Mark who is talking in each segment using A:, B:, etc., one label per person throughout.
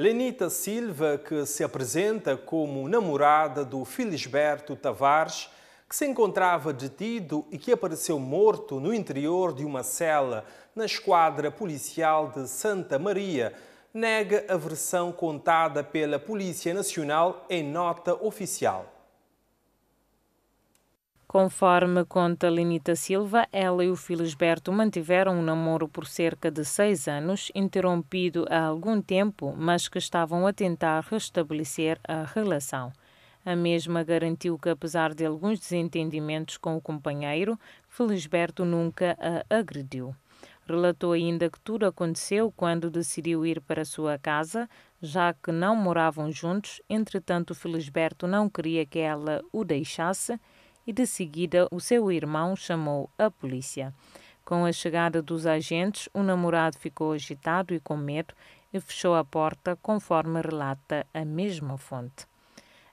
A: Lenita Silva, que se apresenta como namorada do Felisberto Tavares, que se encontrava detido e que apareceu morto no interior de uma cela na esquadra policial de Santa Maria, nega a versão contada pela Polícia Nacional em nota oficial.
B: Conforme conta Lenita Silva, ela e o filho mantiveram um namoro por cerca de seis anos, interrompido há algum tempo, mas que estavam a tentar restabelecer a relação. A mesma garantiu que, apesar de alguns desentendimentos com o companheiro, Felisberto nunca a agrediu. Relatou ainda que tudo aconteceu quando decidiu ir para sua casa, já que não moravam juntos, entretanto, Felisberto não queria que ela o deixasse e, de seguida, o seu irmão chamou a polícia. Com a chegada dos agentes, o namorado ficou agitado e com medo e fechou a porta, conforme relata a mesma fonte.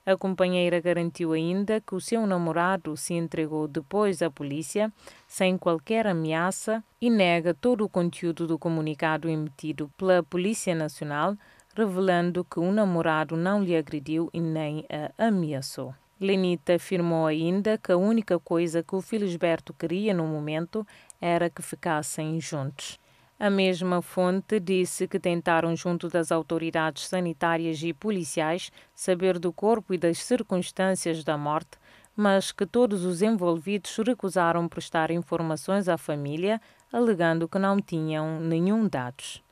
B: A companheira garantiu ainda que o seu namorado se entregou depois à polícia, sem qualquer ameaça, e nega todo o conteúdo do comunicado emitido pela Polícia Nacional, revelando que o namorado não lhe agrediu e nem a ameaçou. Lenita afirmou ainda que a única coisa que o Filisberto queria no momento era que ficassem juntos. A mesma fonte disse que tentaram, junto das autoridades sanitárias e policiais, saber do corpo e das circunstâncias da morte, mas que todos os envolvidos recusaram prestar informações à família, alegando que não tinham nenhum dados.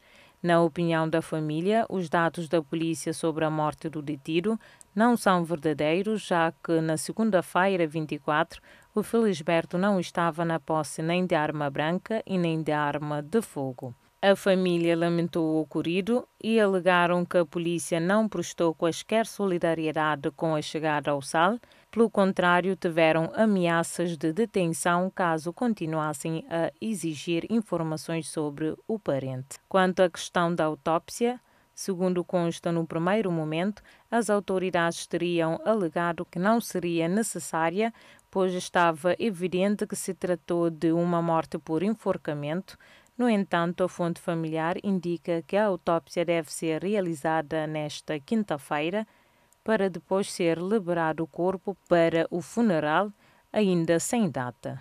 B: Na opinião da família, os dados da polícia sobre a morte do detido não são verdadeiros, já que na segunda-feira, 24, o Felisberto não estava na posse nem de arma branca e nem de arma de fogo. A família lamentou o ocorrido e alegaram que a polícia não prestou quaisquer solidariedade com a chegada ao SAL pelo contrário, tiveram ameaças de detenção caso continuassem a exigir informações sobre o parente. Quanto à questão da autópsia, Segundo consta no primeiro momento, as autoridades teriam alegado que não seria necessária, pois estava evidente que se tratou de uma morte por enforcamento. No entanto, a fonte familiar indica que a autópsia deve ser realizada nesta quinta-feira, para depois ser liberado o corpo para o funeral, ainda sem data.